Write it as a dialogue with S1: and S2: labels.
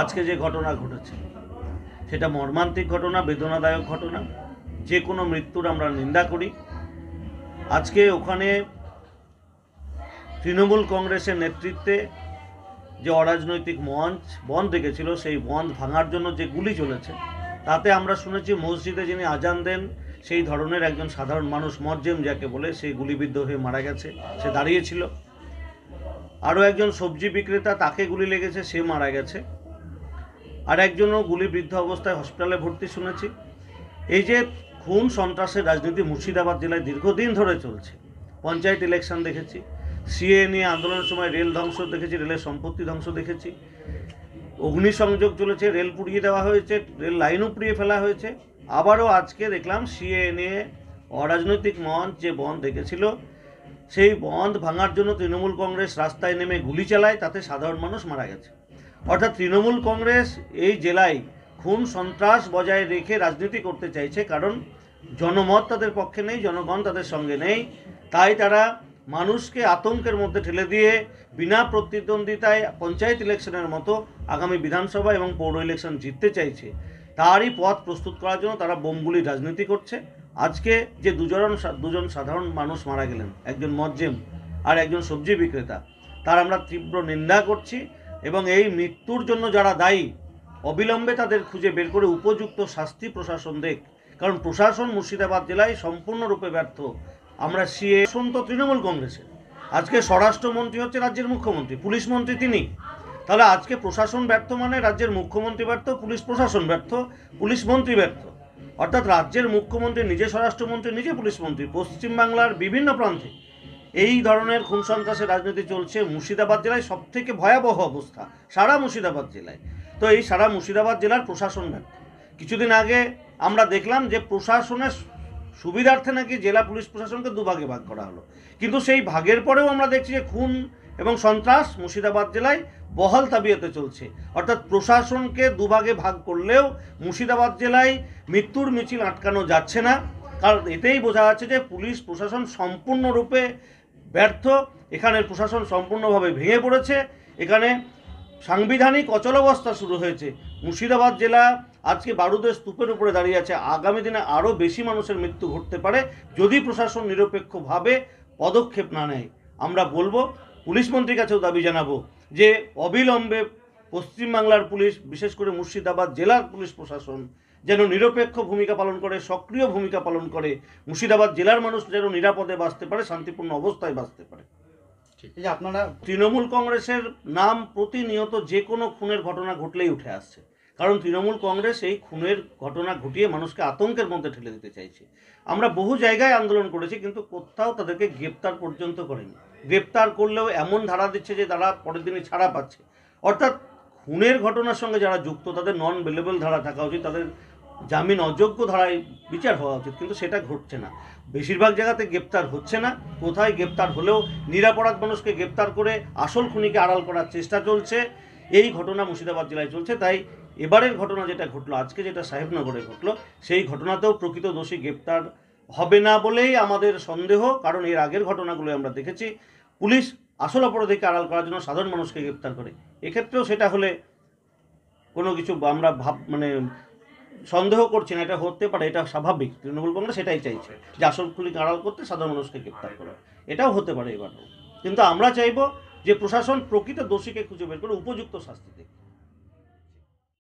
S1: আজকে যে ঘটনা ঘটেছে সেটা মর্মান্তিক ঘটনা বেদনাদায়ক ঘটনা যে কোনো মৃত্যুর আমরা নিন্দা করি আজকে ওখানে তৃণমূল কংগ্রেসের নেতৃত্বে যে অরাজনৈতিক মঞ্চ বন্ধ দেখেছিল সেই বন্ধ ভাঙার জন্য যে গুলি চলেছে তাতে আমরা শুনেছি মসজিদে যিনি আজান দেন সেই ধরনের একজন সাধারণ মানুষ মরজেম যাকে বলে সেই গুলিবিদ্ধ হয়ে মারা গেছে সে দাঁড়িয়েছিল আরও একজন সবজি বিক্রেতা তাকে গুলি লেগেছে সে মারা গেছে আর একজনও গুলিবিদ্ধ অবস্থায় হসপিটালে ভর্তি শুনেছি এই যে খুন সন্ত্রাসের রাজনীতি মুর্শিদাবাদ জেলায় দীর্ঘদিন ধরে চলছে পঞ্চায়েত ইলেকশন দেখেছি সিএ নিয়ে আন্দোলনের সময় রেল ধ্বংস দেখেছি রেলের সম্পত্তি ধ্বংস দেখেছি অগ্নিসংযোগ চলেছে রেল পুড়িয়ে দেওয়া হয়েছে রেল লাইনও পুড়িয়ে ফেলা হয়েছে আবারও আজকে দেখলাম সিএ নিয়ে অরাজনৈতিক মঞ্চ যে বন্ধ দেখেছিল সেই বন্ধ ভাঙার জন্য তৃণমূল কংগ্রেস রাস্তায় নেমে গুলি চালায় তাতে সাধারণ মানুষ মারা গেছে অর্থাৎ তৃণমূল কংগ্রেস এই জেলায় খুন সন্ত্রাস বজায় রেখে রাজনীতি করতে চাইছে কারণ জনমত তাদের পক্ষে নেই জনগণ তাদের সঙ্গে নেই তাই তারা মানুষকে আতঙ্কের মধ্যে ঠেলে দিয়ে বিনা প্রতিদ্বন্দ্বিতায় পঞ্চায়েত ইলেকশনের মতো আগামী বিধানসভা এবং পৌর ইলেকশন জিততে চাইছে তারই পথ প্রস্তুত করার জন্য তারা বোমগুলি রাজনীতি করছে আজকে যে দুজন দুজন সাধারণ মানুষ মারা গেলেন একজন মজ্জেম আর একজন সবজি বিক্রেতা তার আমরা তীব্র নিন্দা করছি এবং এই মৃত্যুর জন্য যারা দায়ী অবিলম্বে তাদের খুঁজে বের করে উপযুক্ত শাস্তি প্রশাসন দেখ কারণ প্রশাসন মুর্শিদাবাদ জেলায় সম্পূর্ণরূপে ব্যর্থ আমরা সিএ সন্ত তৃণমূল কংগ্রেসের আজকে স্বরাষ্ট্রমন্ত্রী হচ্ছে রাজ্যের মুখ্যমন্ত্রী পুলিশ মন্ত্রী তিনি তাহলে আজকে প্রশাসন ব্যর্থ মানে রাজ্যের মুখ্যমন্ত্রী ব্যর্থ পুলিশ প্রশাসন ব্যর্থ পুলিশ মন্ত্রী ব্যর্থ অর্থাৎ রাজ্যের মুখ্যমন্ত্রী নিজে স্বরাষ্ট্রমন্ত্রী নিজে পুলিশ মন্ত্রী পশ্চিমবাংলার বিভিন্ন প্রান্তে এই ধরনের খুন সন্ত্রাসের রাজনীতি চলছে মুর্শিদাবাদ জেলায় সব থেকে ভয়াবহ অবস্থা সারা মুর্শিদাবাদ জেলায় তো এই সারা মুর্শিদাবাদ জেলার প্রশাসন কিছুদিন আগে আমরা দেখলাম যে প্রশাসনের সুবিধার্থে নাকি জেলা পুলিশ প্রশাসনকে দুভাগে ভাগ করা হলো কিন্তু সেই ভাগের পরেও আমরা দেখছি যে খুন এবং সন্ত্রাস মুর্শিদাবাদ জেলায় বহল তাবিয়াতে চলছে অর্থাৎ প্রশাসনকে দুভাগে ভাগ করলেও মুর্শিদাবাদ জেলায় মৃত্যুর মিছিল আটকানো যাচ্ছে না কারণ এতেই বোঝা যাচ্ছে যে পুলিশ প্রশাসন সম্পূর্ণরূপে ব্যর্থ এখানের প্রশাসন সম্পূর্ণভাবে ভেঙে পড়েছে এখানে সাংবিধানিক অচলাবস্থা শুরু হয়েছে মুর্শিদাবাদ জেলা আজকে বারুদের স্তূপের উপরে দাঁড়িয়ে আছে আগামী দিনে আরও বেশি মানুষের মৃত্যু ঘটতে পারে যদি প্রশাসন নিরপেক্ষভাবে পদক্ষেপ না নেয় আমরা বলবো পুলিশ মন্ত্রীর কাছেও দাবি জানাবো যে অবিলম্বে পশ্চিমবাংলার পুলিশ বিশেষ করে মুর্শিদাবাদ জেলার পুলিশ প্রশাসন যেন নিরপেক্ষ ভূমিকা পালন করে সক্রিয় ভূমিকা পালন করে মুর্শিদাবাদ জেলার মানুষ যেন নিরাপদে বাঁচতে পারে শান্তিপূর্ণ অবস্থায় বাঁচতে পারে এই যে আপনারা তৃণমূল কংগ্রেসের নাম প্রতিনিয়ত যে কোনো খুনের ঘটনা ঘটলেই উঠে আসছে কারণ তৃণমূল কংগ্রেস এই খুনের ঘটনা ঘটিয়ে মানুষকে আতঙ্কের মধ্যে ঠেলে দিতে চাইছে আমরা বহু জায়গায় আন্দোলন করেছি কিন্তু কোথাও তাদেরকে গ্রেপ্তার পর্যন্ত করেনি গ্রেপ্তার করলেও এমন ধারা দিচ্ছে যে তারা পরের দিনই ছাড়া পাচ্ছে অর্থাৎ খুনের ঘটনার সঙ্গে যারা যুক্ত তাদের নন বেলেবল ধারা থাকা উচিত তাদের জামিন অযোগ্য ধারায় বিচার হওয়া উচিত কিন্তু সেটা ঘটছে না বেশিরভাগ জায়গাতে গ্রেপ্তার হচ্ছে না কোথায় গ্রেপ্তার হলেও নিরাপরাধ মানুষকে গ্রেপ্তার করে আসল খুনিকে আড়াল করার চেষ্টা চলছে এই ঘটনা মুর্শিদাবাদ জেলায় চলছে তাই এবারের ঘটনা যেটা ঘটলো আজকে যেটা সাহেবনগরে ঘটলো সেই ঘটনাতেও প্রকৃত দোষী গ্রেপ্তার হবে না বলেই আমাদের সন্দেহ কারণ এর আগের ঘটনাগুলো আমরা দেখেছি পুলিশ আসল অপরাধীকে আড়াল করার জন্য সাধারণ মানুষকে গ্রেপ্তার করে এক্ষেত্রেও সেটা হলে কোনো কিছু আমরা ভাব মানে সন্দেহ করছে না এটা হতে পারে এটা স্বাভাবিক তৃণমূল কংগ্রেস এটাই চাইছে যে আসল খুলি আড়াল করতে সাধারণ মানুষকে গ্রেপ্তার করা এটাও হতে পারে এবারও কিন্তু আমরা চাইব যে প্রশাসন প্রকৃত দোষীকে খুঁজে বের করে উপযুক্ত শাস্তি দেবে